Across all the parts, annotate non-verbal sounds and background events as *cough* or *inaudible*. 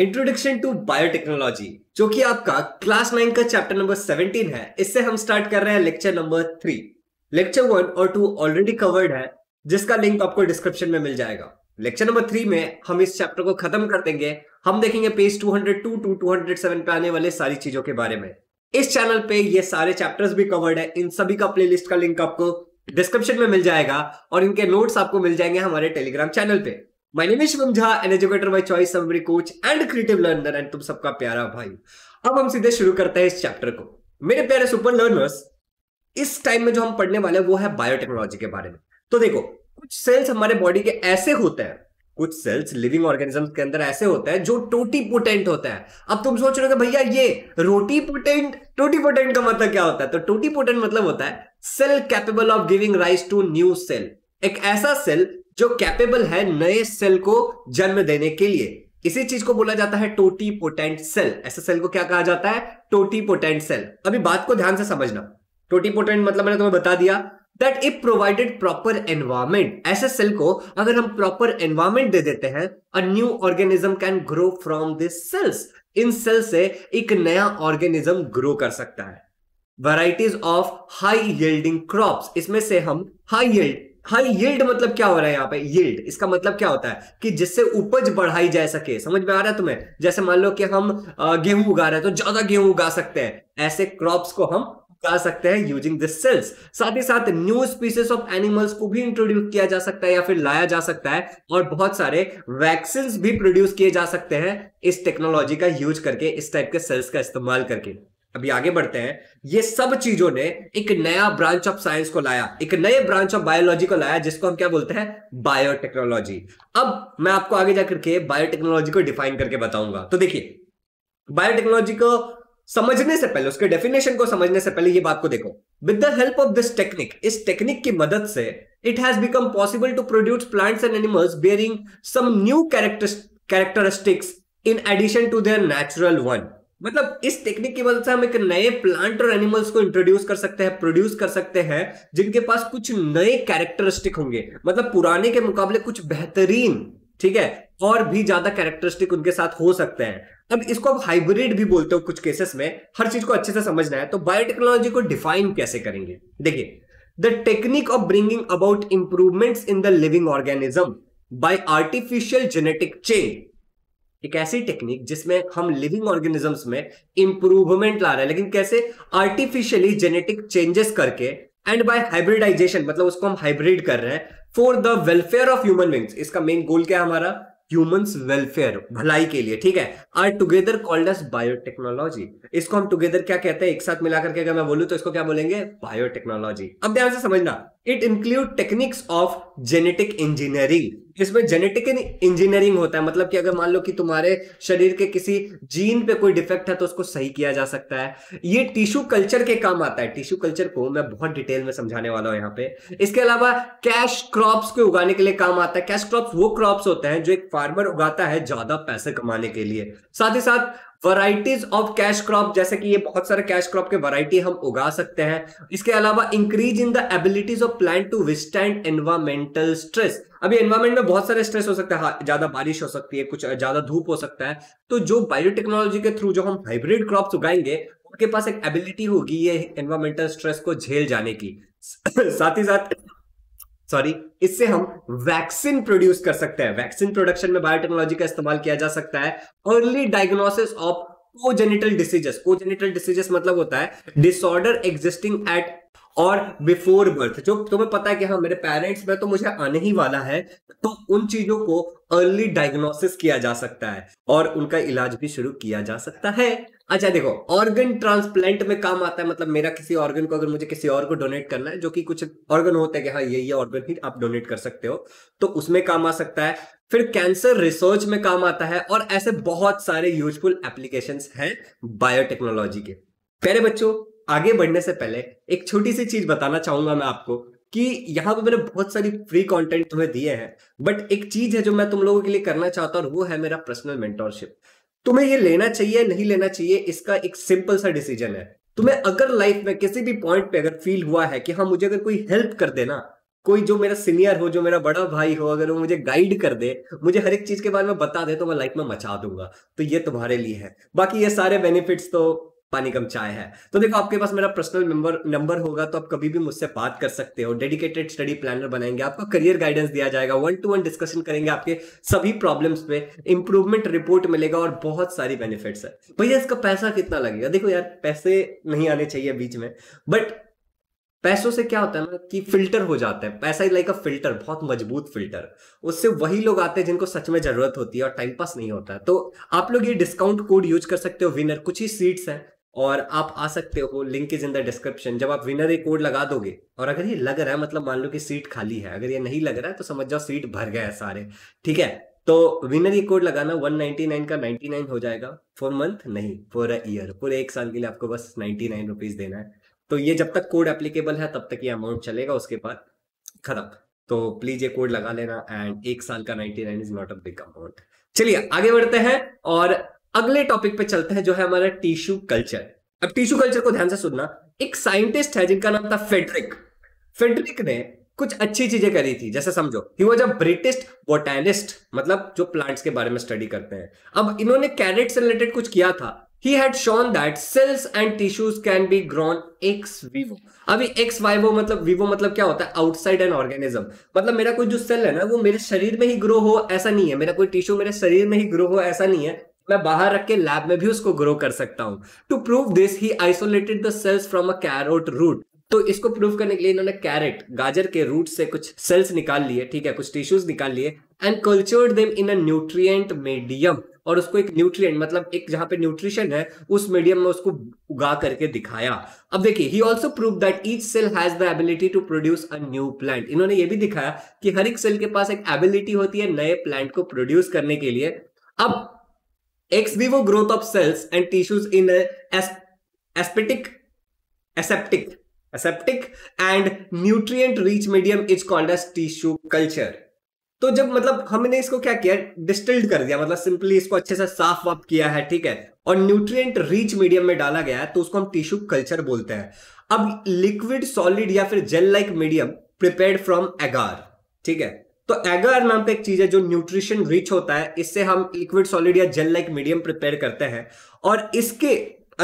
Introduction to biotechnology जो कि आपका क्लास नाइन का चैप्टर नंबर सेवनटीन है इससे हम स्टार्ट कर रहे हैं lecture number three lecture one और टू ऑलरेडी कवर्ड है जिसका लिंक आपको डिस्क्रिप्शन में मिल जाएगा लेक्चर नंबर थ्री में हम इस चैप्टर को खत्म कर देंगे हम देखेंगे पेज 202 टू 207 पे आने वाले सारी चीजों के बारे में इस चैनल पे ये सारे चैप्टर्स भी कवर्ड है इन सभी का प्लेलिस्ट का लिंक आपको डिस्क्रिप्शन में मिल जाएगा और इनके नोट्स आपको मिल जाएंगे हमारे टेलीग्राम चैनल पे my name is Jha an educator by choice summary coach and creative learner and तुम सबका प्यारा भाई अब हम सीधे शुरू करते हैं इस चैप्टर को मेरे प्यारे सुपर लर्नर्स इस टाइम में जो हम पढ़ने वाले हैं वो है बायोटेक्नोलॉजी के बारे में तो देखो कुछ सेल्स हमारे बॉडी के ऐसे होते हैं कुछ सेल्स लिविंग ऑर्गेनिज्म के अंदर ऐसे होते हैं जो टोटी पोटेंट होते हैं अब तुम सोच रहे हो भैया ये रोटी पोटेंट टोटी पोटेंट का मतलब क्या होता है तो टोटी पोटेंट मतलब होता है cell capable of giving rise to new cell एक ऐसा सेल जो कैपेबल है नए सेल को जन्म देने के लिए इसी चीज को बोला जाता है टोटी पोटेंट सेल ऐसे सेल को क्या कहा जाता है टोटी पोटेंट सेल अभी बात को ध्यान से समझना टोटी पोटेंट मतलब मैंने तुम्हें बता दिया that if provided proper environment ऐसे सेल को अगर हम प्रॉपर एनवायरमेंट दे देते हैं a new organism can grow from this cells in cell से एक नया ऑर्गेनिज्म ग्रो कर सकता है varieties of high yielding crops इसमें से हम हाई यील्ड हाँ यील्ड मतलब क्या हो रहा है यहाँ पे यील्ड इसका मतलब क्या होता है कि जिससे उपज बढ़ाई जा सके समझ में आ रहा है तुम्हें जैसे मान लो कि हम गेहूं उगा रहे हैं तो ज्यादा गेहूं उगा सकते हैं ऐसे क्रॉप्स को हम उगा सकते हैं यूजिंग दिस सेल्स साथ ही साथ न्यू स्पीसीज ऑफ एनिमल्स को भी इंट्रोड्यूस किया जा सकता है या फिर लाया जा सकता है और बहुत सारे वैक्सीन भी प्रोड्यूस किए जा सकते हैं इस टेक्नोलॉजी का यूज करके इस टाइप के सेल्स का इस्तेमाल करके अभी आगे बढ़ते हैं ये सब चीजों ने एक नया ब्रांच ऑफ साइंस को लाया एक नए ब्रांच ऑफ बायोलॉजी को लाया जिसको हम क्या बोलते हैं बायोटेक्नोलॉजी अब मैं आपको आगे जाकर के बायोटेक्नोलॉजी को डिफाइन करके बताऊंगा तो देखिए बायोटेक्नोलॉजी को समझने से पहले उसके डेफिनेशन को समझने से पहले ये बात को देखो with the help of this technique इस टेक्निक की मदद से it has become possible to produce plants and animals bearing some new character characteristics in addition to their natural one मतलब इस टेक्निक की मदद से हम एक नए प्लांट और एनिमल्स को इंट्रोड्यूस कर सकते हैं प्रोड्यूस कर सकते हैं जिनके पास कुछ नए कैरेक्टरिस्टिक होंगे मतलब पुराने के मुकाबले कुछ बेहतरीन ठीक है और भी ज्यादा कैरेक्टरिस्टिक उनके साथ हो सकते हैं अब इसको आप हाइब्रिड भी बोलते हो कुछ केसेस में हर चीज को अच्छे से समझना है तो बायोटेक्नोलॉजी को डिफाइन कैसे करेंगे देखिए the technique of bringing about improvements in the living organism by artificial genetic change एक ऐसी टेक्निक जिसमें हम लिविंग ऑर्गेनिजम्स में इंप्रूवमेंट ला रहे हैं लेकिन कैसे आर्टिफिशियली जेनेटिक चेंजेस करके एंड बाय हाइब्रिडाइजेशन मतलब उसको हम हाइब्रिड कर रहे हैं for the welfare of human beings इसका मेन गोल क्या है हमारा ह्यूमंस वेलफेयर भलाई के लिए ठीक है are together called as biotechnology इसको हम टुगेदर क्या कहते हैं एक साथ मिलाकर के अगर मैं बोलूं तो इसको क्या बोलेंगे बायोटेक्नोलॉजी अब ध्यान से समझना it include techniques of genetic engineering इसमें जेनेटिक इंजीनियरिंग होता है मतलब कि अगर मान लो कि तुम्हारे शरीर के किसी जीन पे कोई डिफेक्ट है तो उसको सही किया जा सकता है ये टिश्यू कल्चर के काम आता है टिश्यू कल्चर को मैं बहुत डिटेल में समझाने वाला हूं यहाँ पे इसके अलावा कैश क्रॉप्स को उगाने के लिए काम आता है कैश क्रॉप्स वो क्रॉप्स होते हैं जो एक फार्मर उगाता है ज्यादा पैसे कमाने के लिए साथ ही साथ वराइटीज ऑफ कैश क्रॉप जैसे कि ये बहुत सारे कैश क्रॉप के वराइटी हम उगा सकते हैं इसके अलावा increase in the abilities of plant to withstand environmental stress अभी एनवायरमेंट में बहुत सारे स्ट्रेस हो सकता है हाँ, ज्यादा बारिश हो सकती है कुछ ज्यादा धूप हो सकता है तो जो बायोटेक्नोलॉजी के थ्रू जो हम हाइब्रिड क्रॉप उगाएंगे उनके पास एक एबिलिटी होगी ये एनवायरमेंटल स्ट्रेस को झेल जाने की साथ ही साथ सॉरी इससे हम वैक्सीन प्रोड्यूस कर सकते हैं वैक्सीन प्रोडक्शन में बायोटेक्नोलॉजी का इस्तेमाल किया जा सकता है early diagnosis of congenital diseases congenital diseases मतलब होता है disorder existing at or before birth जो तुम्हें पता है कि हाँ मेरे पेरेंट्स में तो मुझे आने ही वाला है तो उन चीजों को अर्ली डायग्नोसिस किया जा सकता है और उनका इलाज भी शुरू किया जा सकता है अच्छा देखो ऑर्गन ट्रांसप्लांट में काम आता है मतलब मेरा किसी ऑर्गन को अगर मुझे किसी और को डोनेट करना है जो कि कुछ ऑर्गन होते हैं कि हाँ ये ये ऑर्गन ही आप डोनेट कर सकते हो तो उसमें काम आ सकता है फिर कैंसर रिसर्च में काम आता है और ऐसे बहुत सारे यूजफुल एप्लीकेशन हैं बायोटेक्नोलॉजी के प्यारे बच्चों आगे बढ़ने से पहले एक छोटी सी चीज बताना चाहूंगा मैं आपको कि यहाँ पे मैंने बहुत सारी फ्री कंटेंट तुम्हें दिए हैं बट एक चीज है जो मैं तुम लोगों के लिए करना चाहता हूँ वो है मेरा पर्सनल मेंटोरशिप तुम्हें ये लेना चाहिए नहीं लेना चाहिए इसका एक सिंपल सा डिसीजन है तुम्हें अगर लाइफ में किसी भी पॉइंट पे अगर फील हुआ है कि हाँ मुझे अगर कोई हेल्प कर देना कोई जो मेरा सीनियर हो जो मेरा बड़ा भाई हो अगर वो मुझे गाइड कर दे मुझे हर एक चीज के बारे में बता दे तो मैं लाइफ में मचा दूंगा तो ये तुम्हारे लिए है बाकी ये सारे बेनिफिट्स तो पानी कम चाय है तो देखो आपके पास मेरा पर्सनल नंबर नंबर होगा तो आप कभी भी मुझसे बात कर सकते हो डेडिकेटेड स्टडी प्लानर बनाएंगे आपका करियर गाइडेंस दिया जाएगा वन टू वन डिस्कशन करेंगे आपके सभी प्रॉब्लम्स पे इंप्रूवमेंट रिपोर्ट मिलेगा और बहुत सारी बेनिफिट्स है भैया इसका पैसा कितना लगेगा देखो यार पैसे नहीं आने चाहिए बीच में बट पैसों से क्या होता है ना कि फिल्टर हो जाता है पैसा इज लाइक अ फिल्टर बहुत मजबूत फिल्टर उससे वही लोग आते हैं जिनको सच में जरूरत होती है और टाइम पास नहीं होता है तो आप लोग ये डिस्काउंट कोड यूज कर सकते हो विनर कुछ ही सीट्स हैं और आप आ सकते हो link is in the description जब आप विनर एक कोड लगा दोगे और अगर ये लग रहा है मतलब मान लो कि सीट खाली है अगर ये नहीं लग रहा है तो समझ जाओ सीट भर गया है सारे ठीक है तो विनर ये कोड लगाना 199 का 99 हो जाएगा फॉर मंथ नहीं फॉर अ ईयर पूरे एक साल के लिए आपको बस नाइनटी नाइन रुपीज देना है तो ये जब तक कोड एप्लीकेबल है तब तक ये अमाउंट चलेगा उसके बाद खत्म तो प्लीज ये कोड लगा लेना एंड एक साल का nine is not a big amount चलिए आगे बढ़ते हैं और अगले टॉपिक पे चलते हैं जो है हमारा टिश्यू कल्चर अब टिश्यू कल्चर को ध्यान से सुनना एक साइंटिस्ट है जिनका नाम था फेडरिक फेडरिक ने कुछ अच्छी चीजें करी थी जैसे समझो he was a British botanist मतलब जो प्लांट्स के बारे में स्टडी करते हैं अब इन्होंने कैरेट से रिलेटेड कुछ किया था he had shown that cells and tissues can be grown ex vivo अभी एक्स वाइवो मतलब वीवो मतलब क्या होता है आउटसाइड एन ऑर्गेनिज्म मतलब मेरा कोई जो सेल है ना वो मेरे शरीर में ही ग्रो हो ऐसा नहीं है मेरा कोई टिश्यू मेरे शरीर में ही ग्रो हो ऐसा नहीं है मैं बाहर रख के लैब में भी उसको ग्रो कर सकता हूँ to prove this he isolated the cells from a carrot root तो इसको प्रूव करने के लिए इन्होंने कैरेट गाजर के रूट से कुछ सेल्स निकाल लिए ठीक है कुछ टिश्यूज निकाल लिए and cultured them in a nutrient medium और उसको एक न्यूट्रिएंट मतलब एक जहां पे न्यूट्रिशन है उस मीडियम में उसको उगा करके दिखाया अब देखिए he also proved that each cell has the ability to produce a new plant इन्होंने ये भी दिखाया कि हर एक सेल के पास एक एबिलिटी होती है नए प्लांट को प्रोड्यूस करने के लिए अब ex vivo growth of cells and tissues in aseptic aseptic aseptic and and rich medium is called as tissue culture तो जब मतलब हमने इसको क्या किया डिस्टिल्ड कर दिया मतलब सिंपली इसको अच्छे से साफ वाफ किया है ठीक है और न्यूट्रिएंट रिच मीडियम में डाला गया है तो उसको हम टिश्यू कल्चर बोलते हैं अब लिक्विड सॉलिड या फिर gel like medium prepared from agar ठीक है तो एगर नाम का एक चीज है जो न्यूट्रिशन रिच होता है इससे हम लिक्विड सॉलिड या जेल लाइक मीडियम प्रिपेयर करते हैं और इसके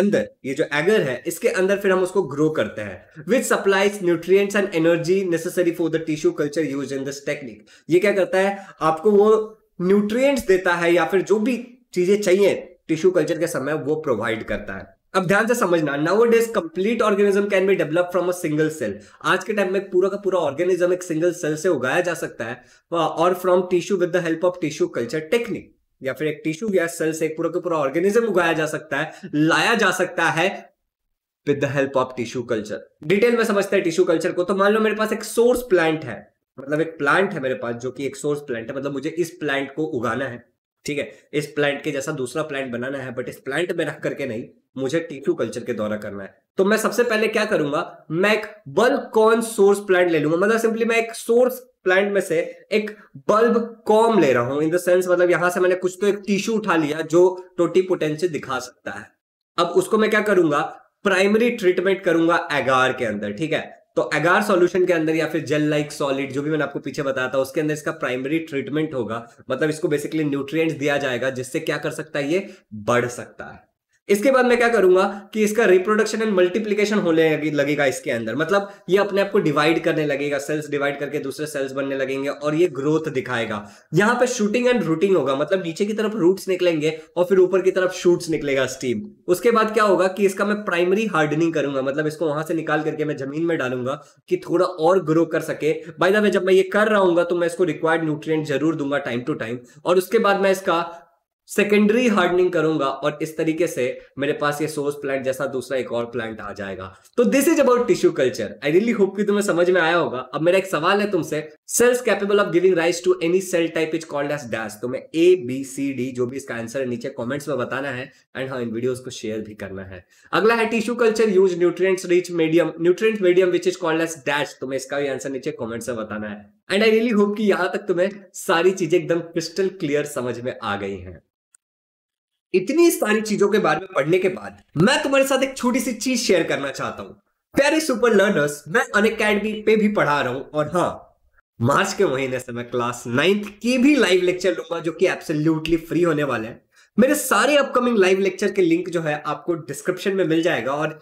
अंदर ये जो एगर है इसके अंदर फिर हम उसको ग्रो करते हैं which supplies nutrients and energy necessary for the tissue culture use in this technique ये क्या करता है आपको वो न्यूट्रिएंट्स देता है या फिर जो भी चीजें चाहिए टिश्यू कल्चर के समय वो प्रोवाइड करता है अब ध्यान से समझना nowadays complete organism can be develop from a single cell आज के टाइम में पूरा का पूरा ऑर्गेनिज्म एक सिंगल सेल से उगाया जा सकता है और from tissue with the help of tissue culture technique या फिर एक टिश्यू या सेल से पूरा का पूरा ऑर्गेनिज्म उगाया जा सकता है लाया जा सकता है with the help of tissue culture detail में समझते हैं टिश्यू कल्चर को तो मान लो मेरे पास एक सोर्स प्लांट है मतलब एक प्लांट है मेरे पास जो कि एक सोर्स प्लांट है मतलब मुझे इस प्लांट को उगाना है ठीक है इस प्लांट के जैसा दूसरा प्लांट बनाना है बट इस प्लांट में रख करके नहीं मुझे टिश्यू कल्चर के द्वारा करना है तो मैं सबसे पहले क्या करूंगा मैं एक बल्ब कॉर्न सोर्स प्लांट ले लूंगा मतलब सिंपली मैं एक सोर्स प्लांट में से एक बल्ब कॉम ले रहा हूं इन द सेंस मतलब यहां से मैंने कुछ तो एक टिश्यू उठा लिया जो टोटी पोटेंशियल दिखा सकता है अब उसको मैं क्या करूंगा प्राइमरी ट्रीटमेंट करूंगा एगार के अंदर ठीक है तो एगार सॉल्यूशन के अंदर या फिर जेल लाइक सॉलिड जो भी मैंने आपको पीछे बताया था उसके अंदर इसका प्राइमरी ट्रीटमेंट होगा मतलब इसको बेसिकली न्यूट्रिएंट्स दिया जाएगा जिससे क्या कर सकता है ये बढ़ सकता है इसके बाद मैं क्या करूंगा कि इसका रिप्रोडक्शन एंड मल्टीप्लीकेशन होने लगेगा इसके अंदर मतलब ये अपने आप को डिवाइड करने लगेगा सेल्स डिवाइड करके दूसरे सेल्स बनने लगेंगे और ये ग्रोथ दिखाएगा यहाँ पे शूटिंग एंड रूटिंग होगा मतलब नीचे की तरफ रूट्स निकलेंगे और फिर ऊपर की तरफ शूट्स निकलेगा स्टीम उसके बाद क्या होगा कि इसका मैं प्राइमरी हार्डनिंग करूंगा मतलब इसको वहां से निकाल करके मैं जमीन में डालूंगा कि थोड़ा और ग्रो कर सके बाई द वे जब मैं ये कर रहा हूँ तो मैं इसको रिक्वायर्ड न्यूट्रिय जरूर दूंगा टाइम टू टाइम और उसके बाद मैं इसका सेकेंडरी हार्डनिंग करूंगा और इस तरीके से मेरे पास ये सोर्स प्लांट जैसा दूसरा एक और प्लांट आ जाएगा तो this is about tissue culture I really hope कि तुम्हें समझ में आया होगा अब मेरा एक सवाल है तुमसे cells capable of giving rise to any cell type is called as dash मैं ए बी सी डी जो भी इसका आंसर है नीचे कॉमेंट्स में बताना है एंड हाँ इन वीडियोज को शेयर भी करना है अगला है tissue culture use nutrient rich medium nutrient medium which is called as dash तुम्हें इसका भी आंसर नीचे कॉमेंट्स में बताना है एंड आई रियली होप कि यहां तक तुम्हें सारी चीजें एकदम क्रिस्टल क्लियर समझ में आ गई हैं इतनी सारी चीजों के बारे में पढ़ने के बाद मैं तुम्हारे साथ एक छोटी सी चीज शेयर करना चाहता हूँ प्यारे सुपर लर्नर्स मैं अन पे भी पढ़ा रहा हूँ और हाँ मार्च के महीने से मैं क्लास नाइन्थ की भी लाइव लेक्चर लूंगा जो कि एब्सोल्युटली फ्री होने वाला है मेरे सारे अपकमिंग लाइव लेक्चर के लिंक जो है आपको डिस्क्रिप्शन में मिल जाएगा और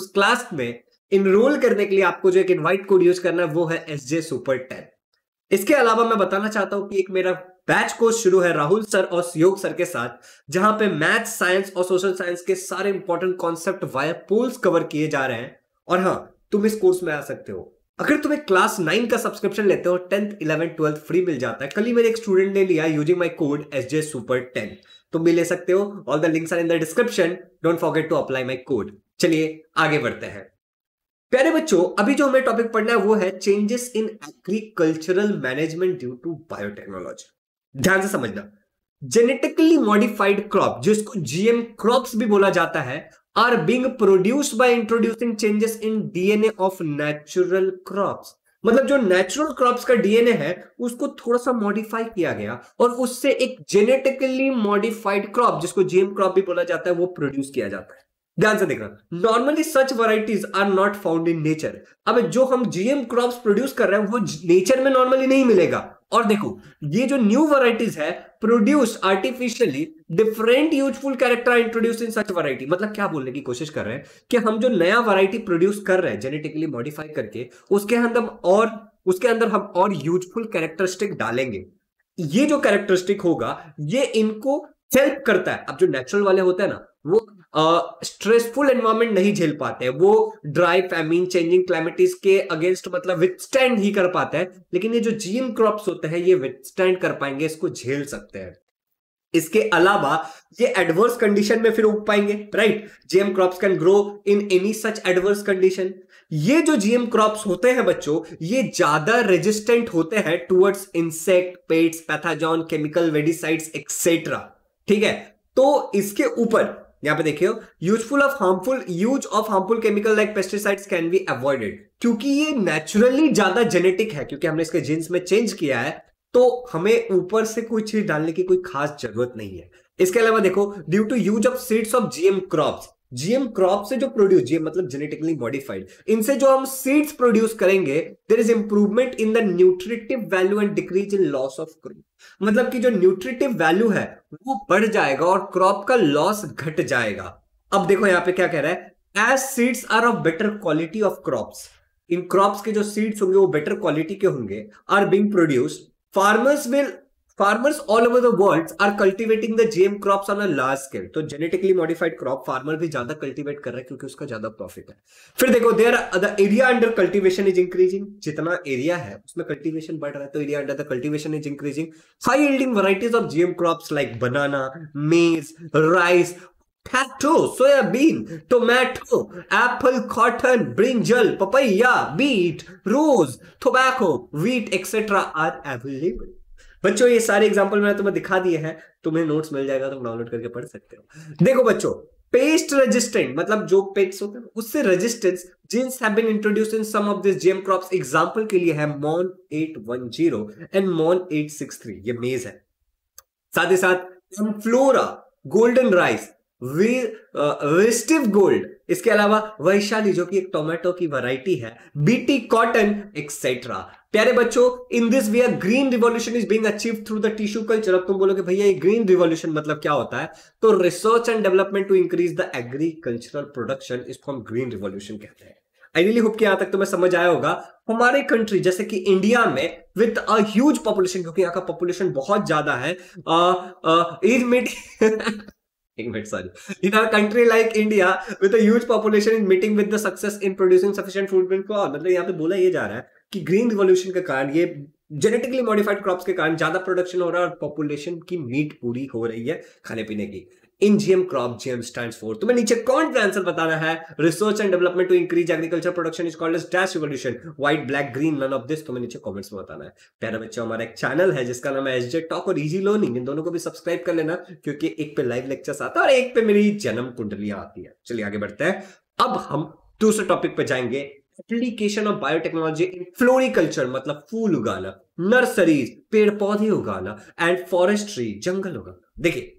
उस क्लास में इनरोल करने के लिए आपको जो एक इनवाइट कोड यूज करना है वो है एस जे सुपर टेन इसके अलावा मैं बताना चाहता हूँ कि एक मेरा बैच कोर्स शुरू है राहुल सर और सुयोग सर के साथ जहां पे मैथ साइंस और सोशल साइंस के सारे important concept via polls cover किए जा रहे हैं और हाँ तुम इस कोर्स में आ सकते हो अगर तुम्हें क्लास नाइन का सब्सक्रिप्शन लेते हो टेंथ इलेवन ट्वेल्थ फ्री मिल जाता है कल ही मेरे एक स्टूडेंट ने लिया using my code S J super ten तुम भी ले सकते हो all the links are in the description don't forget to apply my code चलिए आगे बढ़ते हैं प्यारे बच्चों अभी जो हमें टॉपिक पढ़ना है वो है changes in agricultural management due to biotechnology ध्यान से समझना जेनेटिकली मॉडिफाइड क्रॉप जिसको जीएम क्रॉप्स भी बोला जाता है are being produce by introducing changes in DNA of natural crops मतलब जो नेचुरल क्रॉप्स का डीएनए है उसको थोड़ा सा मॉडिफाई किया गया और उससे एक जेनेटिकली मॉडिफाइड क्रॉप जिसको जीएम क्रॉप भी बोला जाता है वो प्रोड्यूस किया जाता है ध्यान से देखना normally such varieties are not found in nature अब जो हम जीएम क्रॉप्स प्रोड्यूस कर रहे हैं वो नेचर में नॉर्मली नहीं मिलेगा और देखो ये जो न्यू वराइटीज है produce artificially different useful character introduce in such variety मतलब क्या बोलने की कोशिश कर रहे हैं कि हम जो नया वराइटी प्रोड्यूस कर रहे हैं जेनेटिकली मॉडिफाई करके उसके अंदर और उसके अंदर हम और यूजफुल कैरेक्टरिस्टिक डालेंगे ये जो कैरेक्टरिस्टिक होगा ये इनको हेल्प करता है अब जो नेचुरल वाले होते हैं ना वो स्ट्रेसफुल एनवायरमेंट नहीं झेल पाते हैं वो ड्राई फैमिन चेंजिंग क्लाइमेटिस के अगेंस्ट मतलब विथस्टैंड ही कर पाते हैं लेकिन ये जो जीएम क्रॉप्स होते हैं ये विथस्टैंड कर पाएंगे इसको झेल सकते हैं इसके अलावा ये एडवर्स कंडीशन में फिर उग पाएंगे right GM crops can grow in any such adverse condition ये जो जीएम क्रॉप्स होते हैं बच्चों ये ज्यादा रेजिस्टेंट होते हैं towards insect pests pathogen chemical weedicides etcetera ठीक है तो इसके ऊपर यहाँ पे देखियो useful of harmful use of harmful chemical like pesticides can be avoided क्योंकि ये नेचुरली ज्यादा जेनेटिक है क्योंकि हमने इसके जीन्स में चेंज किया है तो हमें ऊपर से कोई चीज डालने की कोई खास जरूरत नहीं है इसके अलावा देखो due to use of seeds of GM crops GM crop से जो प्रोड्यूस जीएम मतलब जेनेटिकली मॉडिफाइड इनसे जो हम सीड्स प्रोड्यूस करेंगे there is improvement in the nutritive value and decrease in loss of crop मतलब कि जो न्यूट्रिटिव वैल्यू है वो बढ़ जाएगा और क्रॉप का लॉस घट जाएगा अब देखो यहां पे क्या कह रहा है as seeds are of better quality of crops in crops के जो सीड्स होंगे वो बेटर क्वालिटी के होंगे are being produce farmers will farmers all over the world are cultivating the GM crops on a large scale तो genetically modified crop farmer भी ज्यादा cultivate कर रहे हैं क्योंकि उसका ज्यादा प्रॉफिट है फिर देखो there the area under cultivation is increasing जितना एरिया है उसमें कल्टिवेशन बढ़ रहा है तो area under the cultivation is increasing high yielding varieties of GM crop like banana maize rice soybean tomato apple cotton brinjal papaya beet rose tobacco wheat etcetera are available बच्चों ये सारे example मैंने तुम्हें दिखा दिए हैं तुम्हें नोट्स मिल जाएगा तुम डाउनलोड करके पढ़ सकते हो देखो बच्चों पेस्ट रजिस्टेंट मतलब जो पेस्ट होते हैं उससे resistance genes have been introduce in some of this GM crops example के लिए है मॉन 810 एंड मॉन 863 ये मेज है साथ ही साथ flora golden rice Vistive gold इसके अलावा वैशाली जो कि एक टोमेटो की वैरायटी है बीटी कॉटन एक्सेट्रा प्यारे बच्चों in this way green revolution is being achieve through the tissue culture अब तुम बोलोगे भैया ये ग्रीन रिवॉल्यूशन मतलब क्या होता है तो research and development to increase the agricultural production इसको हम ग्रीन रिवॉल्यूशन कहते हैं आई रियली होप कि यहां तक तुम्हें समझ आया होगा हमारे कंट्री जैसे कि इंडिया में विथ अ ह्यूज पॉपुलेशन क्योंकि यहाँ का पॉपुलेशन बहुत ज्यादा है is uh, *laughs* country like India population in in meeting producing food यहाँ पे बोला जा रहा है कि ग्रीन के कारण ये जेनेटिकली मॉडिफाइड क्रॉप के कारण ज्यादा प्रोडक्शन हो रहा है और पॉपुलेशन की मीट पूरी हो रही है खाने पीने की in GM crop GM stand for तुम्हें नीचे कौन सा आंसर बताना है research and development to increase agriculture production is called dash revolution white black green none of this तुम्हें नीचे कमेंट्स में बताना है प्यारा बच्चों हमारा एक चैनल है जिसका नाम है एसजे टॉक और इजी लर्निंग इन दोनों को भी सब्सक्राइब कर लेना क्योंकि एक पे लाइव लेक्चर्स आता है और एक पे मेरी जन्म कुंडलियां आती है चलिए आगे बढ़ते हैं अब हम दूसरे टॉपिक पे जाएंगे application of biotechnology in floriculture मतलब फूल उगाना नर्सरीज पेड़ पौधे उगाना एंड फॉरेस्ट्री जंगल उगाना देखिए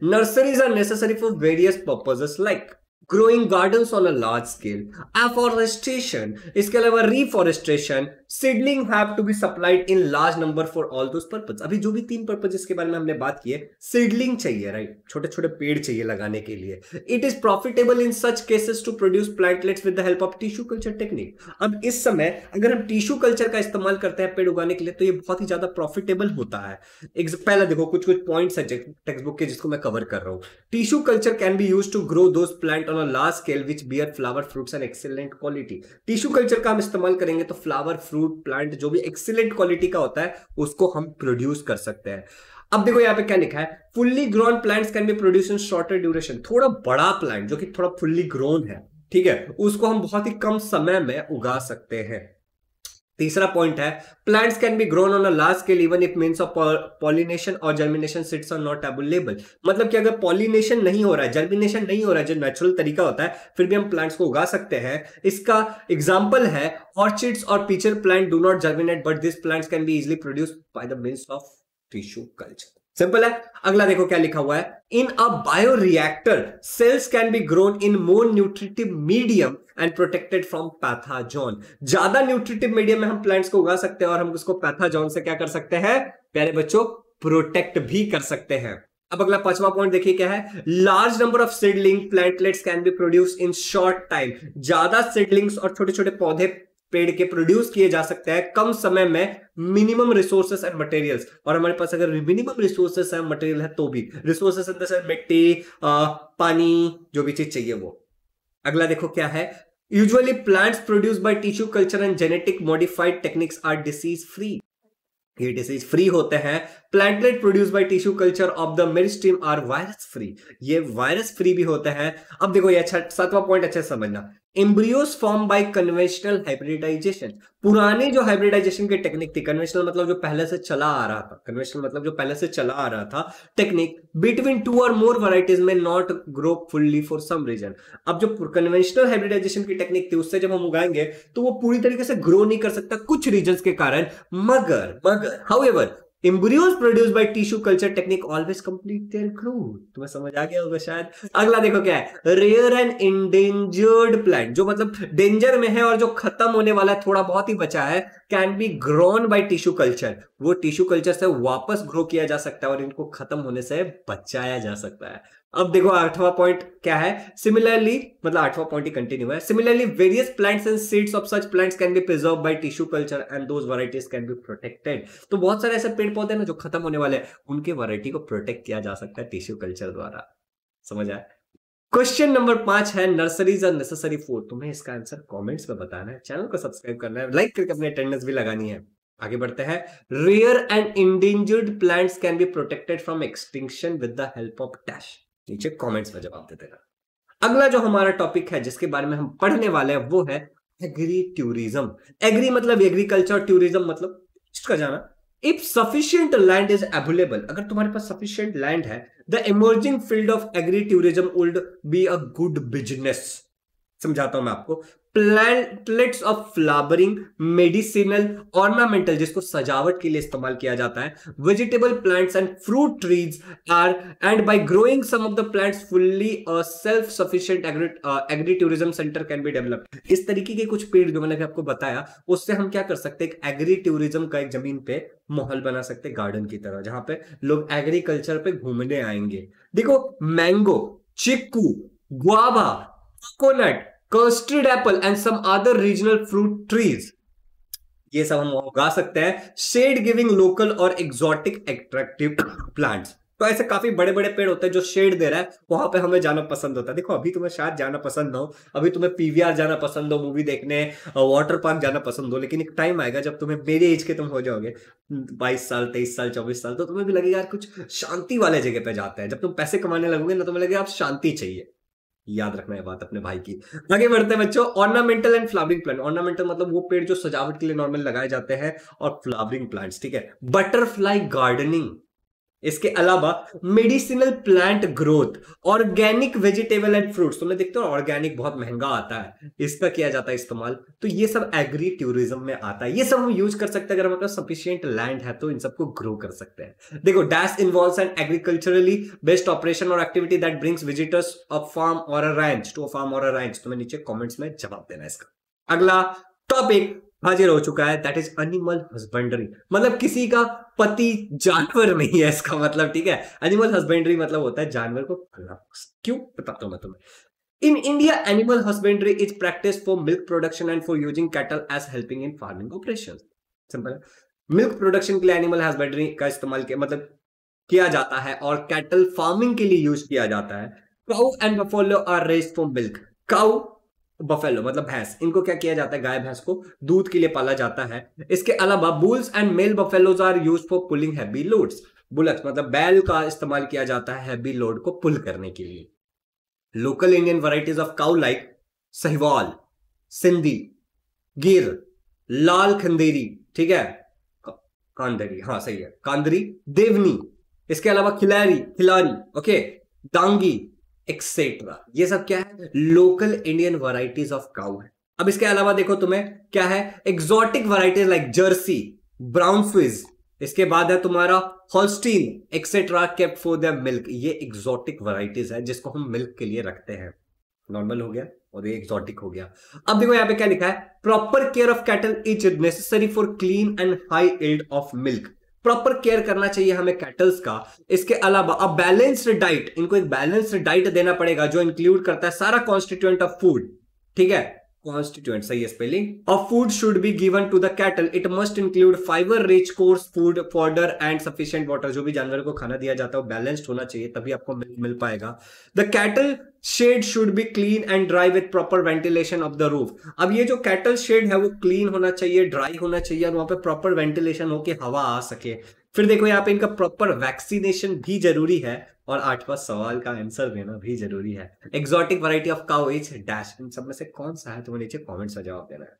Nurseries are necessary for various purposes like growing gardens on a large scale, afforestation, इसके अलावा reforestation, seedling have to be supplied in large number for all those purpose अभी जो भी तीन पर्पज जिसके बारे में हमने बात की है सीडलिंग चाहिए राइट छोटे छोटे पेड़ चाहिए लगाने के लिए it is profitable in such cases to produce plantlets with the help of tissue culture technique अब इस समय अगर हम टिश्यू कल्चर का इस्तेमाल करते हैं पेड़ उगाने के लिए तो ये बहुत ही ज्यादा प्रॉफिटेबल होता है एक पहला देखो कुछ कुछ पॉइंट है टेक्स्ट बुक के जिसको मैं कवर कर रहा हूँ tissue culture can be use to grow those plant on a large scale which bear flower fruits and excellent quality tissue culture का हम इस्तेमाल करेंगे तो फ्लावर फ्रूट फ्रूट प्लांट जो भी एक्सीलेंट क्वालिटी का होता है उसको हम प्रोड्यूस कर सकते हैं अब देखो यहाँ पे क्या लिखा है fully grown plants can be produce in shorter duration थोड़ा बड़ा प्लांट जो कि थोड़ा फुल्ली ग्रोन है ठीक है उसको हम बहुत ही कम समय में उगा सकते हैं तीसरा पॉइंट है plants can be grown on a large scale even if means of pollination और germination seeds are not available मतलब कि अगर पॉलिनेशन नहीं हो रहा है जर्मिनेशन नहीं हो रहा है जो नेचुरल तरीका होता है फिर भी हम प्लांट्स को उगा सकते हैं इसका एग्जाम्पल है ऑर्चिड्स और pitcher plant do not germinate but this plants can be easily produce by the means of tissue culture simple है अगला देखो क्या लिखा हुआ है in a bioreactor cells can be grown in more nutritive medium and protected from pathogen ज्यादा nutritive medium में हम प्लांट्स को उगा सकते हैं और हम उसको पैथाजोन से क्या कर सकते हैं प्यारे बच्चों प्रोटेक्ट भी कर सकते हैं अब अगला पांचवा पॉइंट देखिए क्या है large number of seedling plantlets can be produce in short time ज्यादा सीडलिंग्स और छोटे छोटे पौधे पेड़ के प्रोड्यूस किए जा सकते हैं कम समय में मिनिमम रिसोर्सेस एंड मटेरियल्स और हमारे पास अगर मिनिमम रिसोर्सेस एंड मटेरियल है तो भी रिसोर्सेस मिट्टी पानी जो भी चीज चाहिए वो अगला देखो क्या है Usually, plants produced by tissue culture and genetic modified techniques are disease free. ये डिसीज फ्री होते हैं plantlet produce by tissue culture of the mid stream are virus free ये वायरस फ्री भी होते हैं अब देखो ये अच्छा सातवां पॉइंट अच्छा समझना embryos form by conventional hybridization पुराने जो हाइब्रिडाइजेशन की टेक्निक थी कन्वेंशनल मतलब जो पहले से चला आ रहा था कन्वेंशनल मतलब जो पहले से चला आ रहा था technique between two or more varieties may not grow fully for some reason अब जो कन्वेंशनल हाइब्रिडाइजेशन की टेक्निक थी उससे जब हम उगाएंगे तो वो पूरी तरीके से ग्रो नहीं कर सकता कुछ रीजन के कारण मगर मगर how embryos produce by tissue culture technique always complete their growth तुम्हें समझ आ गया होगा शायद अगला देखो क्या है रेयर एंड इंडेंजर्ड प्लांट जो मतलब डेंजर में है और जो खत्म होने वाला है थोड़ा बहुत ही बचा है can be grown by tissue culture वो टिश्यू कल्चर से वापस ग्रो किया जा सकता है और इनको खत्म होने से बचाया जा सकता है अब देखो आठवां पॉइंट क्या है सिमिलरली मतलब आठवां पॉइंट ही कंटिन्यू है similarly various plants and seeds of such plants can be preserve by tissue culture and those varieties can be protected तो बहुत सारे ऐसे पेड़ पौधे ना जो खत्म होने वाले हैं उनके वराइटी को प्रोटेक्ट किया जा सकता है टिश्यू कल्चर द्वारा समझ आया क्वेश्चन नंबर पांच है नर्सरीज आर नेसेसरी फॉर तुम्हें इसका आंसर कमेंट्स में बताना है चैनल को सब्सक्राइब करना है लाइक करके अपनी अटेंडेंस भी लगानी है आगे बढ़ते हैं rare and endangered plants can be protected from extinction with the help of dash नीचे कमेंट्स में जवाब दे देना अगला जो हमारा टॉपिक है जिसके बारे में हम पढ़ने वाले हैं वो है एग्री टूरिज्म एग्री मतलब एग्रीकल्चर टूरिज्म मतलब इसका जाना if sufficient land is available अगर तुम्हारे पास सफिशियंट लैंड है the emerging field of agri tourism would be a good business समझाता हूं मैं आपको plants of flowering medicinal ornamental जिसको सजावट के लिए इस्तेमाल किया जाता है vegetable plants and fruit trees are and by growing some of the plants fully self sufficient agri tourism centre can be developed इस तरीके के कुछ पेड़ जो मैंने आपको बताया उससे हम क्या कर सकते हैं एग्री टूरिज्म का एक जमीन पे माहौल बना सकते गार्डन की तरह जहां पे लोग एग्रीकल्चर पे घूमने आएंगे देखो मैंगो चिक्कू गुआवा कोकोनट कर्स्टेड apple and some other regional fruit trees ये सब हम उगा सकते हैं शेड गिविंग लोकल और एग्जॉटिक एट्रैक्टिव प्लांट्स तो ऐसे काफी बड़े बड़े पेड़ होते हैं जो शेड दे रहा है वहां पे हमें जाना पसंद होता है देखो अभी तुम्हें शायद जाना पसंद ना हो अभी तुम्हें पीवीआर जाना पसंद हो मूवी देखने वाटर पार्क जाना पसंद हो लेकिन एक टाइम आएगा जब तुम्हें मेरे एज के तुम हो जाओगे बाईस साल तेईस साल चौबीस साल तो तुम्हें भी लगेगा यार कुछ शांति वाले जगह पे जाते हैं जब तुम पैसे कमाने लगोगे ना तुम्हें लगेगा आप शांति चाहिए याद रखना है बात अपने भाई की आगे बढ़ते हैं बच्चों ornamental and flowering plant ornamental मतलब वो पेड़ जो सजावट के लिए नॉर्मल लगाए जाते हैं और फ्लावरिंग प्लांट्स ठीक है बटरफ्लाई गार्डनिंग इसके अलावा medicinal plant growth organic vegetable and fruits तो मैं देखता हूँ ऑर्गेनिक बहुत महंगा आता है इसका किया जाता है इस्तेमाल तो ये सब एग्री टूरिज्म में आता है ये सब हम यूज कर सकते हैं अगर हमारे पास सफिशियंट लैंड है तो इन सबको ग्रो कर सकते हैं देखो dash involve and agriculturally based operation or activity that brings visitors a farm or a ranch to a farm or a ranch मैं नीचे कॉमेंट्स में जवाब देना इसका अगला टॉपिक हाजिर हो चुका है दैट इज एनिमल हस्बेंडरी मतलब किसी का पति जानवर नहीं है इसका मतलब ठीक है एनिमल हस्बेंडरी मतलब होता है जानवर को पलना क्यों बताता हूं मैं तुम्हें in India animal husbandry is practice for milk production and for using cattle as helping in farming operation simple milk production के लिए एनिमल हस्बेंड्री का इस्तेमाल किया मतलब किया जाता है और कैटल फार्मिंग के लिए यूज किया जाता है cow and buffalo are raised for milk cow buffalo मतलब भैंस इनको क्या किया जाता है गाय भैंस को दूध के लिए पाला जाता है इसके अलावा bulls and male buffaloes are use for pulling heavy loads bullocks मतलब बैल का इस्तेमाल किया जाता है हैवी लोड को पुल करने के लिए local Indian varieties of cow like Sahiwal Sindhi Gir Lal Khanderi ठीक है कांदरी हाँ सही है कांदरी देवनी इसके अलावा खिलारी खिलारी ओके डांगी एक्सेट्रा ये सब क्या है local Indian varieties of cow है अब इसके अलावा देखो तुम्हें क्या है exotic varieties like Jersey brown Swiss इसके बाद है तुम्हारा Holstein etcetera kept for the milk ये एक्सोटिक वराइटीज है जिसको हम मिल्क के लिए रखते हैं नॉर्मल हो गया और ये एक्सोटिक हो गया अब देखो यहाँ पे क्या लिखा है proper care of cattle is necessary for clean and high yield of milk proper care करना चाहिए हमें कैटल्स का इसके अलावा अब बैलेंस्ड डाइट इनको एक बैलेंस्ड डाइट देना पड़ेगा जो इंक्लूड करता है सारा कॉन्स्टिट्यूएंट ऑफ फूड ठीक है constituents सही है spelling a food should be given to the cattle it must include fibre rich coarse food fodder and sufficient water जो भी जानवर को खाना दिया जाता है बैलेंस्ड होना चाहिए तभी आपको मिल, मिल पाएगा the cattle shed should be clean and dry with proper ventilation of the roof अब ये जो कैटल शेड है वो क्लीन होना चाहिए ड्राई होना चाहिए और वहां पे प्रॉपर वेंटिलेशन हो के हवा आ सके फिर देखो यहाँ पे इनका प्रॉपर वैक्सीनेशन भी जरूरी है और आठवां सवाल का आंसर देना भी जरूरी है exotic variety of cow is dash इन सब में से कौन सा है तुम्हें तो नीचे कमेंट्स का जवाब देना है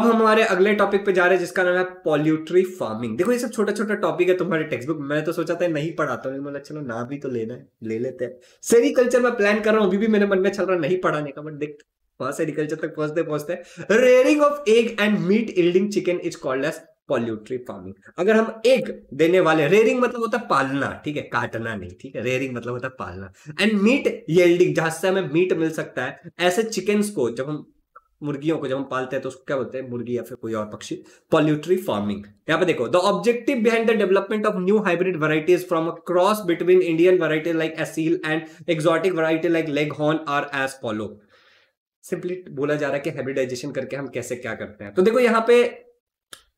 अब हमारे अगले टॉपिक पे जा रहे हैं जिसका नाम है पॉल्यूट्री फार्मिंग देखो ये सब छोटा छोटा टॉपिक है तुम्हारे टेक्स्ट बुक मैं तो सोचा था नहीं पढ़ाता हूँ मतलब चलो ना भी तो लेना है ले लेते हैं सेरिकल्चर में प्लान कर रहा हूँ अभी भी मेरे मन में चल रहा नहीं पढ़ाने का बट देख वहां सेरिकल्चर तक पहुंचते पहुंचते rearing of egg and meat yielding chicken is called as poultry farming अगर हम एक देने वाले रेयरिंग मतलब होता है पालना ठीक है काटना नहीं ठीक है रेयरिंग मतलब होता है पालना एंड मीट येल्डिंग जहां से हमें मीट मिल सकता है ऐसे चिकन्स को जब हम मुर्गियों को जब हम पालते हैं तो उसको क्या बोलते हैं मुर्गी या फिर कोई और पक्षी पॉल्यूट्री फार्मिंग यहाँ पे देखो the objective behind the development of new hybrid varieties from a cross between Indian variety like Aseel and exotic variety like leghorn are as follow simply बोला जा रहा है कि हाइब्रिडाइजेशन करके हम कैसे क्या करते हैं तो देखो यहाँ पे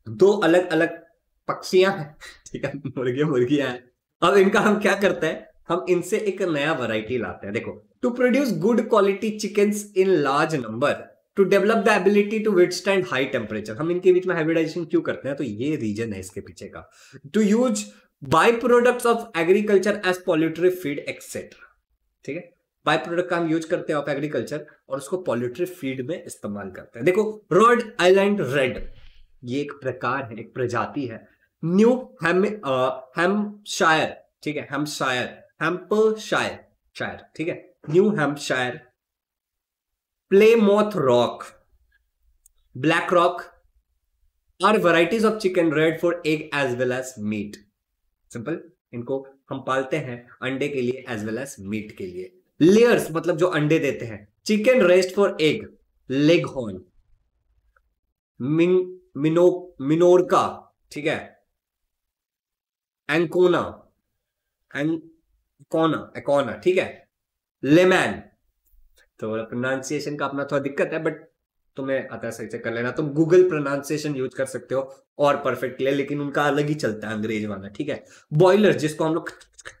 दो अलग अलग पक्षियां हैं *laughs* ठीक है मुर्गे मुर्गियां हैं अब इनका हम क्या करते हैं हम इनसे एक नया वैरायटी लाते हैं देखो to produce good quality chicken in large number to develop the ability to stand high temperature हम इनके बीच में हाइब्रिडाइजेशन क्यों करते हैं तो ये रीजन है इसके पीछे का to use by product of agriculture as poultry feed etcetera ठीक है बाई प्रोडक्ट का हम यूज करते हैं ऑफ एग्रीकल्चर और उसको पॉल्यूटरी फीड में इस्तेमाल करते हैं देखो रोड आईलैंड रेड ये एक प्रकार है एक प्रजाति है न्यू हेम हेम शायर ठीक है हेम शायर शायर शायर ठीक है New Hampshire Plymouth Rock black rock are varieties of chicken reared for egg as well as meat simple इनको हम पालते हैं अंडे के लिए एज वेल एज मीट के लिए लेयर्स मतलब जो अंडे देते हैं chicken reared for egg leghorn मिंग मिनो मिनोरका ठीक है एंकोना एंकोना एकोना ठीक है लेमैन तो प्रोनाउंसिएशन मतलब का अपना थोड़ा दिक्कत है बट तुम्हें आता है सही से कर लेना तुम गूगल प्रोनाउंसिएशन यूज कर सकते हो और परफेक्ट के लिए लेकिन उनका अलग ही चलता है अंग्रेज वाला ठीक है बॉयलर जिसको हम लोग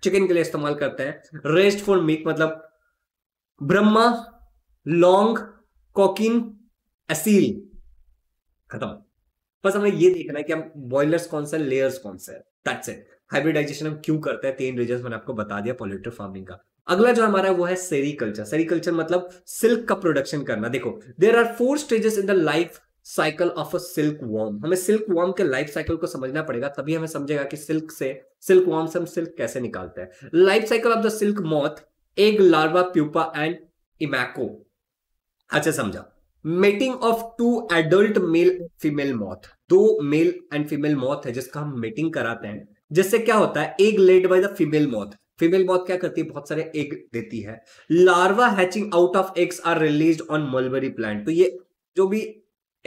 चिकन के लिए इस्तेमाल करते हैं रेस्ट फॉर मीट मतलब ब्रह्मा लॉन्ग कॉकिन असील खत्म बस हमें ये देखना है कि हम बॉयलर्स कौन सा लेयर्स कौन सा है दैट्स इट हाइब्रिडाइजेशन हम क्यों करते हैं तीन रीजन मैंने आपको बता दिया पोलिट्री फार्मिंग का अगला जो हमारा वो है सेरिकल्चर सेरिकल्चर मतलब सिल्क का प्रोडक्शन करना देखो there are four stages in the life cycle of a silk worm हमें सिल्क वॉर्म के लाइफ साइकिल को समझना पड़ेगा तभी हमें समझेगा कि सिल्क से सिल्क वॉर्म से हम सिल्क कैसे निकालते हैं life cycle of the silk moth egg larva pupa and imago अच्छा समझा mating of two adult male female moth दो मेल एंड फीमेल मौत है जिसका हम मेटिंग कराते हैं जिससे क्या होता है egg laid by the female moth female moth क्या करती है बहुत सारे एग देती है larva hatching out of eggs are released on mulberry plant तो ये जो भी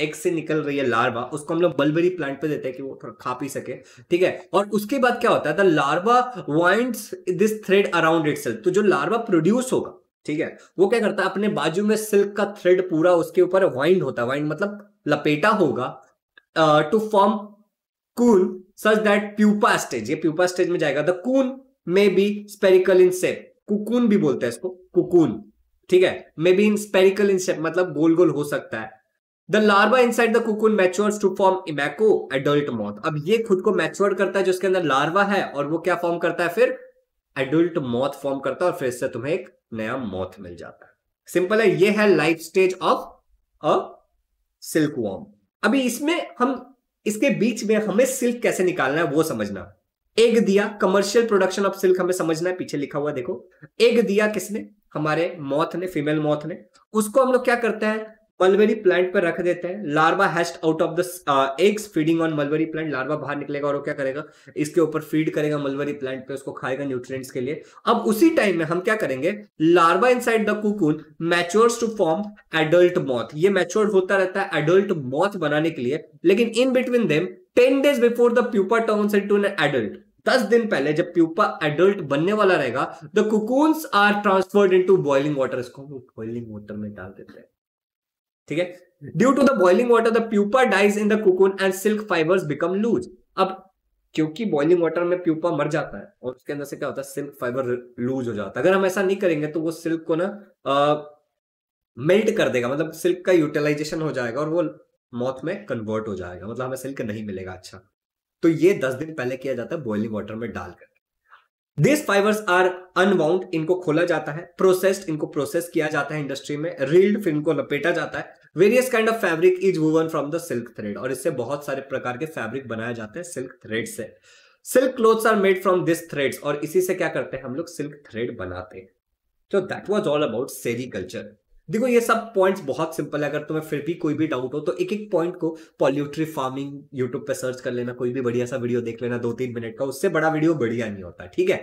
एग से निकल रही है लार्वा उसको हम लोग मलबरी प्लांट पे देते हैं कि वो थोड़ा खा पी सके ठीक है और उसके बाद क्या होता है the larva winds this thread around it तो जो लार्वा प्रोड्यूस होगा ठीक है वो क्या करता है अपने बाजू में सिल्क का थ्रेड पूरा उसके ऊपर वाइंड होता है वाइंड मतलब लपेटा होगा to form cocoon such that pupa stage ये प्यूपा स्टेज में जाएगा the cocoon may be spherical in shape cocoon भी बोलते हैं इसको कुकून ठीक है may be in spherical in सेप मतलब गोल गोल हो सकता है the larva inside the cocoon mature to form imago adult moth अब ये खुद को मैच्योर करता है जिसके अंदर लार्वा है और वो क्या फॉर्म करता है फिर एडल्ट मॉथ फॉर्म करता है और फिर इससे तुम्हें एक नया मौत मिल जाता है सिंपल है ये है life stage of a silk worm अभी इसमें हम इसके बीच में हमें सिल्क कैसे निकालना है वो समझना एग दिया कमर्शियल प्रोडक्शन ऑफ सिल्क हमें समझना है पीछे लिखा हुआ देखो एग दिया किसने हमारे मौत ने फीमेल मौत ने उसको हम लोग क्या करते हैं मलबेरी प्लांट पर रख देते हैं larva hatch out of the eggs feeding on mulberry plant larva बाहर निकलेगा और वो क्या करेगा इसके ऊपर फीड करेगा मलबरी प्लांट पे उसको खाएगा न्यूट्रिएंट्स के लिए अब उसी टाइम में हम क्या करेंगे larva inside the cocoon matures to form adult moth ये मैच्योर होता रहता है एडल्ट मॉथ बनाने के लिए लेकिन in between them ten days before the turn turns to an adult दस दिन पहले जब प्यूपा एडल्ट बनने वाला रहेगा the cocoons are transferred into boiling water इसको हम बॉइलिंग वाटर में डाल देते हैं ठीक है due to the boiling water the pupa dies in the cocoon and silk fibres become loose अब क्योंकि बॉइलिंग वाटर में प्यूपा मर जाता है और उसके अंदर से क्या होता है सिल्क फाइबर लूज हो जाता है अगर हम ऐसा नहीं करेंगे तो वो सिल्क को ना मेल्ट कर देगा मतलब सिल्क का यूटिलाइजेशन हो जाएगा और वो मौत में कन्वर्ट हो जाएगा मतलब हमें सिल्क नहीं मिलेगा अच्छा तो ये दस दिन पहले किया जाता है बॉइलिंग वाटर में डालकर दिस फाइबर्स आर अनबाउंड इनको खोला जाता है प्रोसेस्ड इनको प्रोसेस किया जाता है इंडस्ट्री में रील्ड फिर इनको लपेटा जाता है various kind of fabric is woven from the silk thread और इससे बहुत सारे प्रकार के फैब्रिक बनाए जाते हैं सिल्क थ्रेड से silk clothes are made from this threads और इसी से क्या करते हैं हम लोग सिल्क थ्रेड बनाते हैं तो that was all about sericulture देखो ये सब पॉइंट्स बहुत सिंपल है अगर तुम्हें फिर भी कोई भी डाउट हो तो एक एक पॉइंट को पॉल्यूट्री फार्मिंग यूट्यूब पे सर्च कर लेना कोई भी बढ़िया सा वीडियो देख लेना दो तीन मिनट का उससे बड़ा वीडियो बढ़िया नहीं होता ठीक है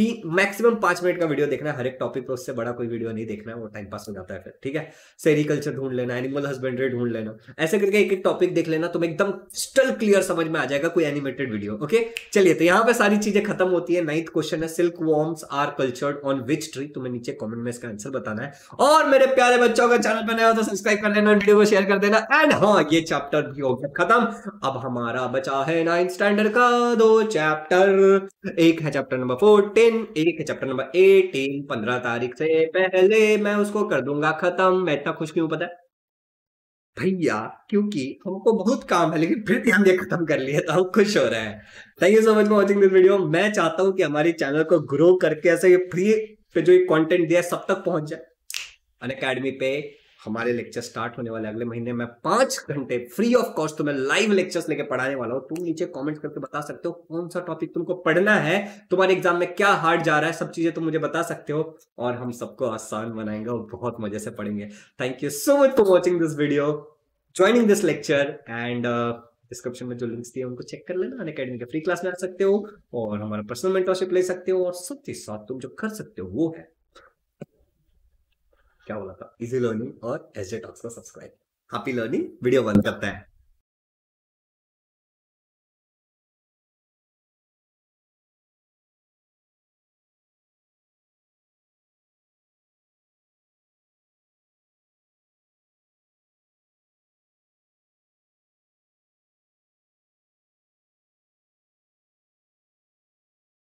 तीन मैक्सिमम पांच मिनट का वीडियो देखना है हर एक टॉपिक पर उससे बड़ा कोई वीडियो नहीं देखना है वो टाइम पास हो जाता है फिर ठीक है सेरिकल्चर ढूंढ लेना एनिमल हस्बेंड्री ढूंढ लेना ऐसे करके एक एक टॉपिक देख लेना तुम तो एकदम स्टल क्लियर समझ में आ जाएगा कोई एनिमेटेड वीडियो ओके चलिए तो यहाँ पर सारी चीजें खत्म होती है नाइन्थ क्वेश्चन है silk worms are cultured on which tree तुम्हें नीचे कॉमेंट में इसका आंसर बताना है और मेरे प्यारे बच्चों का चैनल बनाया हो तो सब्सक्राइब कर लेना वीडियो को शेयर कर देना एंड हाँ ये चैप्टर भी हो गया खत्म अब हमारा बचा है नाइन्थ स्टैंडर्ड का दो चैप्टर एक है चैप्टर नंबर फोर्टीन दिन एक चैप्टर नंबर एटीन पंद्रह तारीख से पहले मैं उसको कर दूंगा खत्म मैं इतना खुश क्यों पता भैया क्योंकि हमको बहुत काम है लेकिन फिर भी हमने खत्म कर लिया तो हम खुश हो रहे हैं thank you so much for watching this video मैं चाहता हूं कि हमारी चैनल को ग्रो करके ऐसे ये फ्री पे जो एक कंटेंट दिया है सब तक पहुंच जाए अन अकेडमी पे हमारे लेक्चर स्टार्ट होने वाले अगले महीने में पांच घंटे फ्री ऑफ कॉस्ट तुम्हें लाइव लेक्चर्स लेके पढ़ाने वाला हूँ तुम नीचे कमेंट करके बता सकते हो कौन सा टॉपिक तुमको पढ़ना है तुम्हारे एग्जाम में क्या हार्ड जा रहा है सब चीजें तुम मुझे बता सकते हो और हम सबको आसान बनाएंगे और बहुत मजे से पढ़ेंगे thank you so much for watching this video joining this lecture and description में जो लिंक्स दिए उनको चेक कर लेना अकेडमी के फ्री क्लास में आ सकते हो और हमारा पर्सनल मेंटरशिप ले सकते हो और साथ ही साथ तुम जो कर सकते हो वो है क्या बोला था इजी लर्निंग और एस डे टॉक्स को सब्सक्राइब हैप्पी लर्निंग वीडियो बंद करता है